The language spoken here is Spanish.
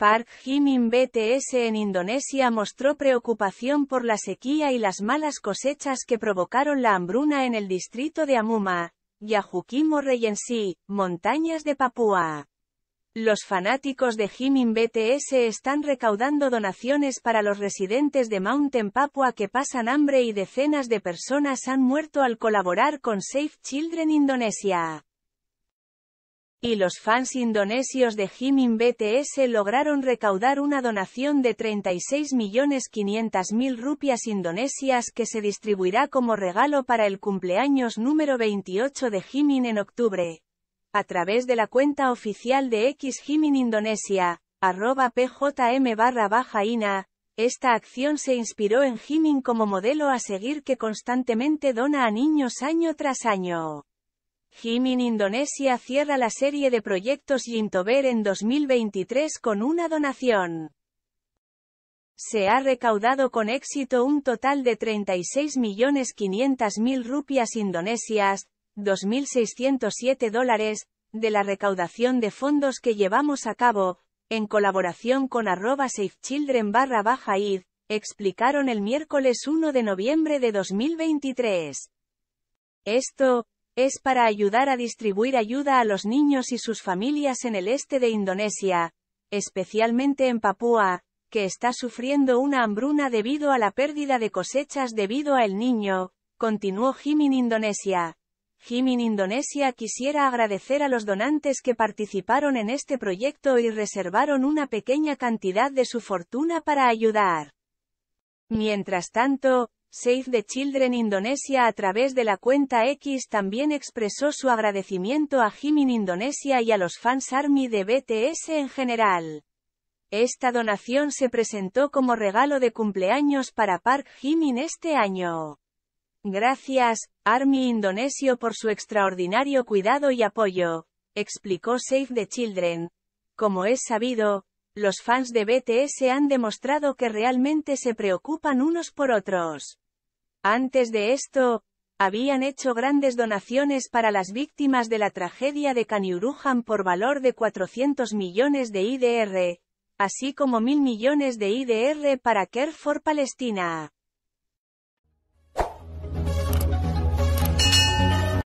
Park Jimin BTS en Indonesia mostró preocupación por la sequía y las malas cosechas que provocaron la hambruna en el distrito de Amuma, Yahukimo Reyensi, montañas de Papúa. Los fanáticos de Jimin BTS están recaudando donaciones para los residentes de Mountain Papua que pasan hambre y decenas de personas han muerto al colaborar con Safe Children Indonesia y los fans indonesios de Jimin BTS lograron recaudar una donación de 36.500.000 rupias indonesias que se distribuirá como regalo para el cumpleaños número 28 de Jimin en octubre. A través de la cuenta oficial de X Jimin Indonesia, arroba PJM barra INA, esta acción se inspiró en Jimin como modelo a seguir que constantemente dona a niños año tras año. Jimin Indonesia cierra la serie de proyectos Yintober en 2023 con una donación. Se ha recaudado con éxito un total de 36.500.000 rupias indonesias, 2.607 dólares, de la recaudación de fondos que llevamos a cabo, en colaboración con arroba Children barra explicaron el miércoles 1 de noviembre de 2023. Esto, es para ayudar a distribuir ayuda a los niños y sus familias en el este de Indonesia, especialmente en Papúa, que está sufriendo una hambruna debido a la pérdida de cosechas debido al Niño, continuó Jimin Indonesia. Jimin Indonesia quisiera agradecer a los donantes que participaron en este proyecto y reservaron una pequeña cantidad de su fortuna para ayudar. Mientras tanto, Save the Children Indonesia a través de la cuenta X también expresó su agradecimiento a Jimin Indonesia y a los fans ARMY de BTS en general. Esta donación se presentó como regalo de cumpleaños para Park Jimin este año. Gracias, ARMY Indonesia por su extraordinario cuidado y apoyo, explicó Save the Children. Como es sabido, los fans de BTS han demostrado que realmente se preocupan unos por otros. Antes de esto, habían hecho grandes donaciones para las víctimas de la tragedia de Kanyuruhan por valor de 400 millones de IDR, así como mil millones de IDR para Care for Palestina.